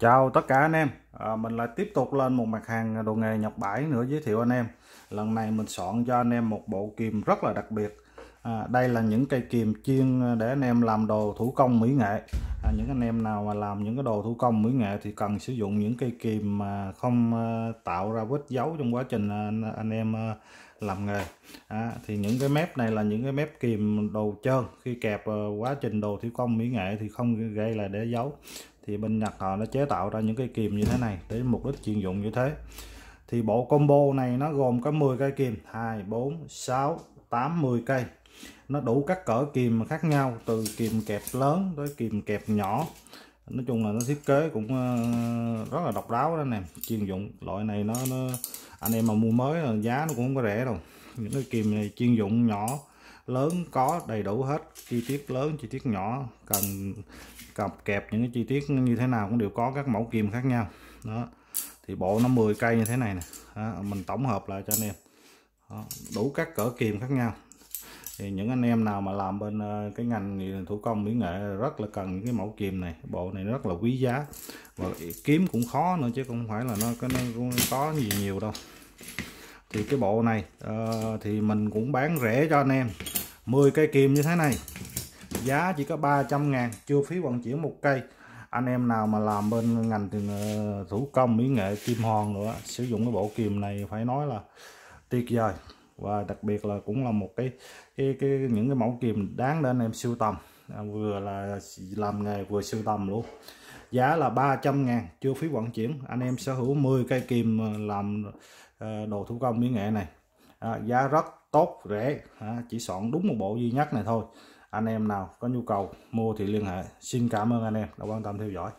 Chào tất cả anh em à, Mình lại tiếp tục lên một mặt hàng đồ nghề Nhật Bãi nữa giới thiệu anh em Lần này mình soạn cho anh em một bộ kìm rất là đặc biệt à, Đây là những cây kìm chuyên để anh em làm đồ thủ công mỹ nghệ à, Những anh em nào mà làm những cái đồ thủ công mỹ nghệ thì cần sử dụng những cây kìm mà không à, tạo ra vết dấu trong quá trình à, anh, anh em à, làm nghề à, Thì những cái mép này là những cái mép kìm đồ trơn Khi kẹp quá trình đồ thủ công mỹ nghệ thì không gây là để dấu thì bên Nhật họ nó chế tạo ra những cái kìm như thế này để mục đích chuyên dụng như thế thì bộ combo này nó gồm có 10 cây kìm 2 4 6 8 10 cây nó đủ các cỡ kìm khác nhau từ kìm kẹp lớn tới kìm kẹp nhỏ nói chung là nó thiết kế cũng ờ, rất là độc đáo đó nè chuyên dụng loại này nó, nó anh em mà mua mới là giá nó cũng không có rẻ đâu những cái kìm này chuyên dụng nhỏ lớn có đầy đủ hết chi tiết lớn chi tiết nhỏ cần cặp kẹp những cái chi tiết như thế nào cũng đều có các mẫu kim khác nhau đó thì bộ nó 10 cây như thế này nè đó, mình tổng hợp lại cho anh em đó, đủ các cỡ kim khác nhau thì những anh em nào mà làm bên ờ, cái ngành thủ công mỹ nghệ rất là cần những cái mẫu kìm này bộ này rất là quý giá và kiếm cũng khó nữa chứ không phải là nó, nó cũng có gì nhiều đâu thì cái bộ này uh, thì mình cũng bán rẻ cho anh em 10 cây kìm như thế này giá chỉ có 300 ngàn chưa phí vận chuyển một cây anh em nào mà làm bên ngành ờ, thủ công mỹ nghệ kim hoàn nữa sử dụng cái bộ kìm này phải nói là tuyệt vời và đặc biệt là cũng là một cái cái, cái những cái mẫu kìm đáng để anh em sưu tầm à, vừa là làm nghề vừa sưu tầm luôn giá là 300 ngàn chưa phí vận chuyển anh em sở hữu 10 cây kìm ờ, làm ờ, đồ thủ công mỹ nghệ này à, giá rất tốt rẻ à, chỉ soạn đúng một bộ duy nhất này thôi anh em nào có nhu cầu mua thì liên hệ xin cảm ơn anh em đã quan tâm theo dõi